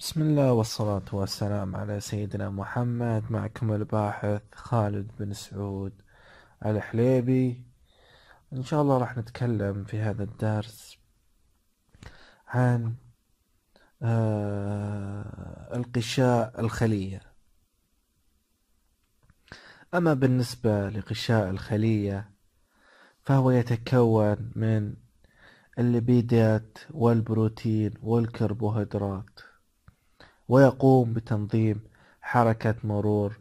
بسم الله والصلاة والسلام على سيدنا محمد معكم الباحث خالد بن سعود الحليبي إن شاء الله راح نتكلم في هذا الدرس عن آه القشاء الخلية أما بالنسبة لقشاء الخلية فهو يتكون من الليبيدات والبروتين والكربوهيدرات ويقوم بتنظيم حركة مرور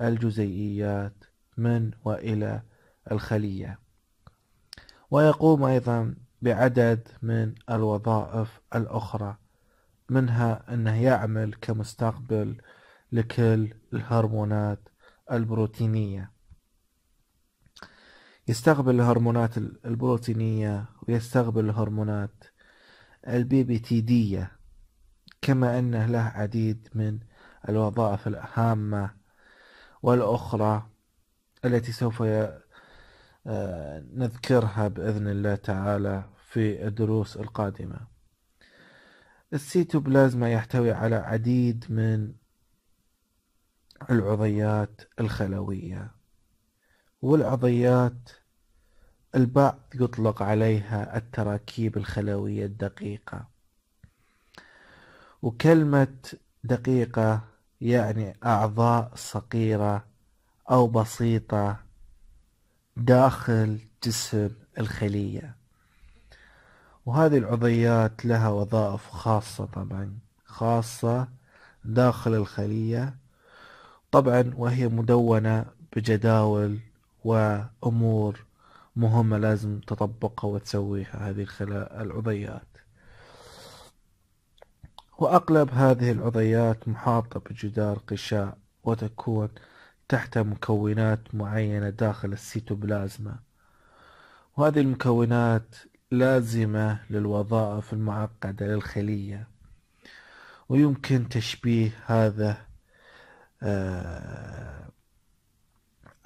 الجزيئيات من وإلى الخلية ويقوم أيضا بعدد من الوظائف الأخرى منها أنه يعمل كمستقبل لكل الهرمونات البروتينية يستقبل الهرمونات البروتينية ويستقبل الهرمونات البي بي تي دية كما أنه له عديد من الوظائف الهامة والأخرى التي سوف آه، نذكرها بإذن الله تعالى في الدروس القادمة السيتوبلازما يحتوي على عديد من العضيات الخلوية والعضيات البعض يطلق عليها التراكيب الخلوية الدقيقة وكلمة دقيقة يعني أعضاء صغيرة أو بسيطة داخل جسم الخلية وهذه العضيات لها وظائف خاصة طبعا خاصة داخل الخلية طبعا وهي مدونة بجداول وأمور مهمة لازم تطبقها وتسويها هذه العضيات وأغلب هذه العضيات محاطة بجدار غشاء وتكون تحت مكونات معينة داخل السيتوبلازما وهذه المكونات لازمة للوظائف المعقدة للخلية ويمكن تشبيه هذا آه،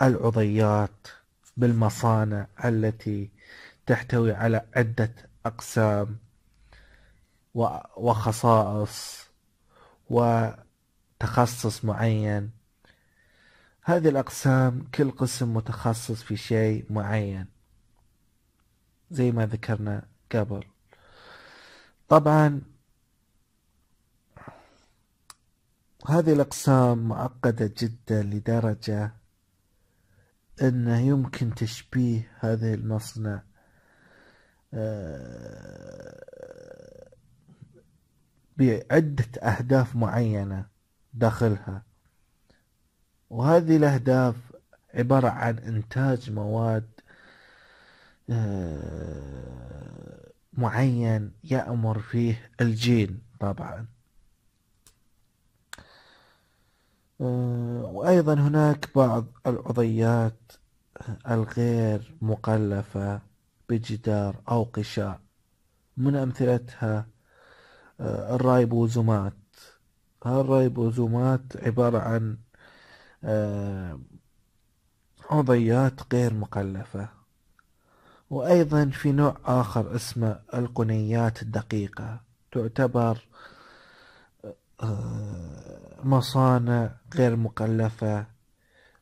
العضيات بالمصانع التي تحتوي على عدة أقسام وخصائص وتخصص معين هذه الأقسام كل قسم متخصص في شيء معين زي ما ذكرنا قبل طبعا هذه الأقسام معقدة جدا لدرجة أنه يمكن تشبيه هذه المصنع آه، بعدة أهداف معينة داخلها وهذه الأهداف عبارة عن إنتاج مواد آه، معين يأمر فيه الجين طبعا آه، وأيضا هناك بعض العضيات آه، الغير مقلفة بجدار أو قشاع من أمثلتها آه، الرايبوزومات هالرايبوزومات عبارة عن عضيات آه، غير مقلفة وأيضا في نوع آخر اسمه القنيات الدقيقة تعتبر آه، مصانع غير مقلفة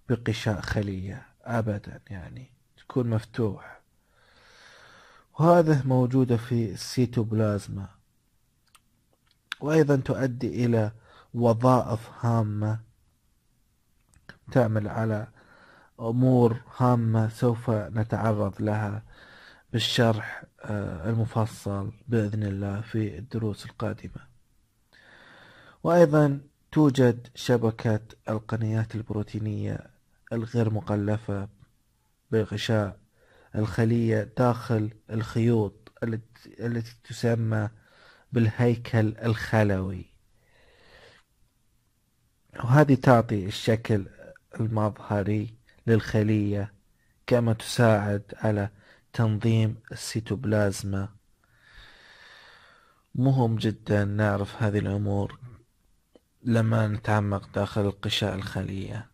بقشاء خلية أبدا يعني تكون مفتوح وهذا موجودة في السيتوبلازما وأيضا تؤدي إلى وظائف هامة تعمل على أمور هامة سوف نتعرض لها بالشرح آه، المفصل بإذن الله في الدروس القادمة وأيضا توجد شبكة القنيات البروتينية الغير مقلفة بغشاء الخلية داخل الخيوط التي تسمى بالهيكل الخلوي وهذه تعطي الشكل المظهري للخلية كما تساعد على تنظيم السيتوبلازما مهم جدا نعرف هذه الأمور لما نتعمق داخل القشاء الخلية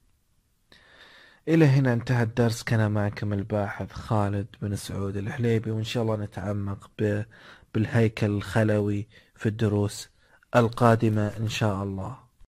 إلى هنا انتهى الدرس كان معكم الباحث خالد بن سعود الحليبي وإن شاء الله نتعمق بالهيكل الخلوي في الدروس القادمة إن شاء الله